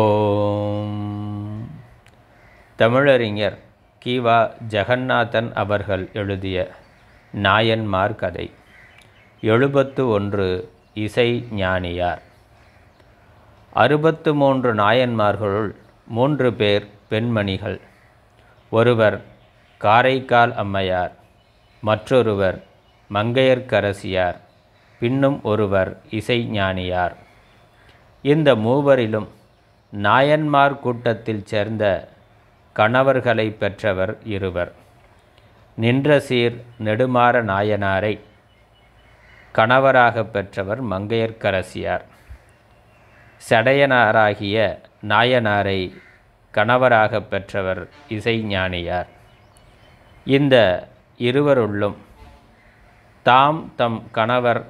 ஓம் தமிழறிஞர் கீவா ஜெகநாதன் அவர்கள் எழுதிய நாயன்மார் கதை எழுபத்து ஒன்று இசை ஞானியார் அறுபத்து மூன்று நாயன்மார்களுள் மூன்று பேர் பெண்மணிகள் ஒருவர் காரைக்கால் அம்மையார் மற்றொருவர் மங்கையர்க்கரசியார் பின்னும் ஒருவர் இசை ஞானியார் இந்த மூவரிலும் நாயன்மார் கூட்டத்தில் சேர்ந்த கணவர்களை பெற்றவர் இருவர் நின்ற சீர் நெடுமாற நாயனாரை கணவராக பெற்றவர் மங்கையர்க்கரசியார் சடையனாராகிய நாயனாரை கணவராக பெற்றவர் இசைஞானியார் இந்த இருவருள்ளும் தாம் தம் கணவர்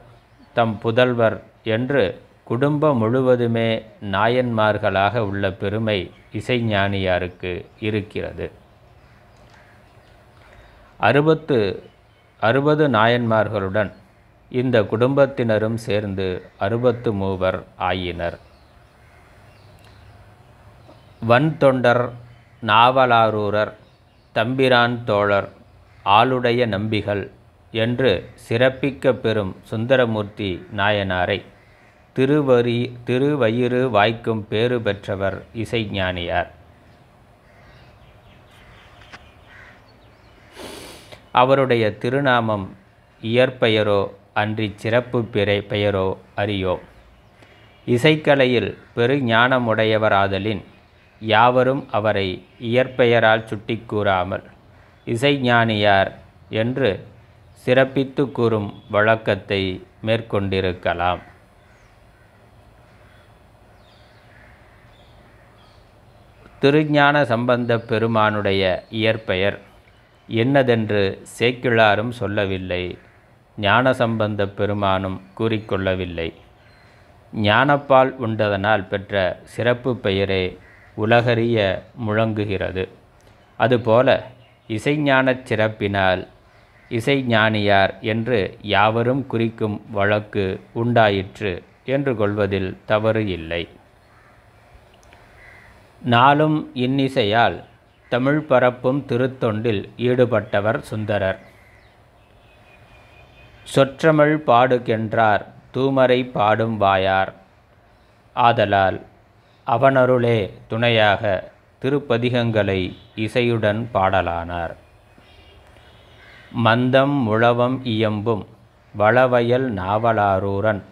தம் புதல்வர் என்று குடும்பம் முழுவதுமே நாயன்மார்களாக உள்ள பெருமை இசைஞானியாருக்கு இருக்கிறது அறுபத்து அறுபது நாயன்மார்களுடன் இந்த குடும்பத்தினரும் சேர்ந்து அறுபத்து மூவர் ஆயினர் வன்தொண்டர் நாவலாரூரர் தம்பிரான் தோழர் ஆளுடைய நம்பிகள் என்று சிறப்பிக்க பெறும் சுந்தரமூர்த்தி நாயனாரை திருவரி திருவயிறு வாய்க்கும் பேறு பெற்றவர் இசைஞானியார் அவருடைய திருநாமம் இயற்பெயரோ அன்றி சிறப்பு பிறை பெயரோ அறியோம் இசைக்கலையில் பெருஞானமுடையவராதலின் யாவரும் அவரை இயற்பெயரால் சுட்டி கூறாமல் இசைஞானியார் என்று சிறப்பித்து கூறும் வழக்கத்தை மேற்கொண்டிருக்கலாம் திருஞான சம்பந்த பெருமானுடைய இயற்பெயர் என்னதென்று சேக்கிழாரும் சொல்லவில்லை ஞானசம்பந்த பெருமானும் கூறிக்கொள்ளவில்லை ஞானப்பால் உண்டதனால் பெற்ற சிறப்பு பெயரே உலகறிய முழங்குகிறது அதுபோல இசைஞானச் சிறப்பினால் இசைஞானியார் என்று யாவரும் குறிக்கும் வழக்கு உண்டாயிற்று என்று கொள்வதில் தவறு இல்லை நாளும் இன்னிசையால் தமிழ் பரப்பும் திருத்தொண்டில் ஈடுபட்டவர் சுந்தரர் சொற்றமிழ் பாடுகின்றார் தூமரை பாடும் வாயார் ஆதலால் அவனருளே துணையாக திருப்பதிகங்களை இசையுடன் பாடலானார் மந்தம் முழவம் இயம்பும் வளவயல் நாவலாரூரன்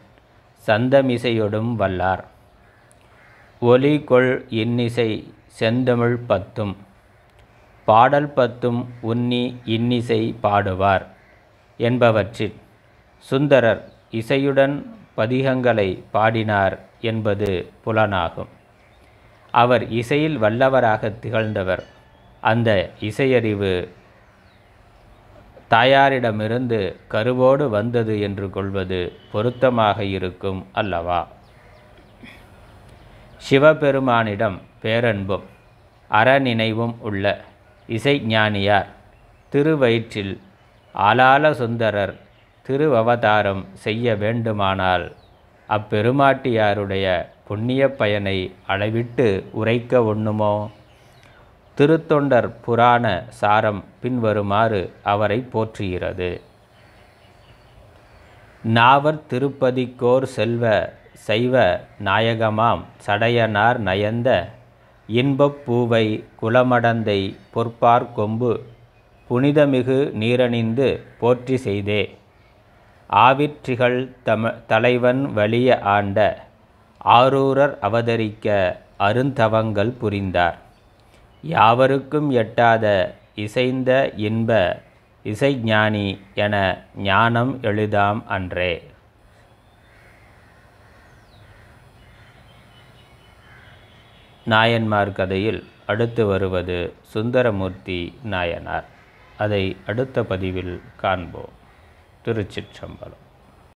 சந்தமிசையொடும் வல்லார் ஒலி கொள் இன்னிசை செந்தமிழ் பத்தும் பாடல் பத்தும் உன்னி இன்னிசை பாடுவார் என்பவற்றில் சுந்தரர் இசையுடன் பதிகங்களை பாடினார் என்பது புலனாகும் அவர் இசையில் வல்லவராக திகழ்ந்தவர் அந்த இசையறிவு தாயாரிடமிருந்து கருவோடு வந்தது என்று கொள்வது பொருத்தமாக இருக்கும் அல்லவா சிவபெருமானிடம் பேரன்பும் அறநினைவும் உள்ள இசைஞானியார் திருவயிற்றில் ஆலால சுந்தரர் திருவவதாரம் செய்ய வேண்டுமானால் அப்பெருமாட்டியாருடைய புண்ணிய பயனை அளவிட்டு உரைக்க ஒண்ணுமோ திருத்தொண்டர் புராண சாரம் பின்வருமாறு அவரை போற்றுகிறது நாவர் திருப்பதிக்கோர் செல்வ சைவ நாயகமாம் சடையனார் நயந்த இன்பப் பூவை குலமடந்தை பொற்பார் கொம்பு புனிதமிகு நீரணிந்து போற்றி செய்தே ஆவிற்றிகள் தம தலைவன் வலிய ஆண்ட ஆரூரர் அவதரிக்க அருந்தவங்கள் புரிந்தார் யாவருக்கும் எட்டாத இசைந்த இன்ப இசைஞானி என ஞானம் எழுதாம் அன்றே நாயன்மார் கதையில் அடுத்து வருவது சுந்தரமூர்த்தி நாயனார் அதை அடுத்த பதிவில் காண்போம் திருச்சிற்றம்பலம்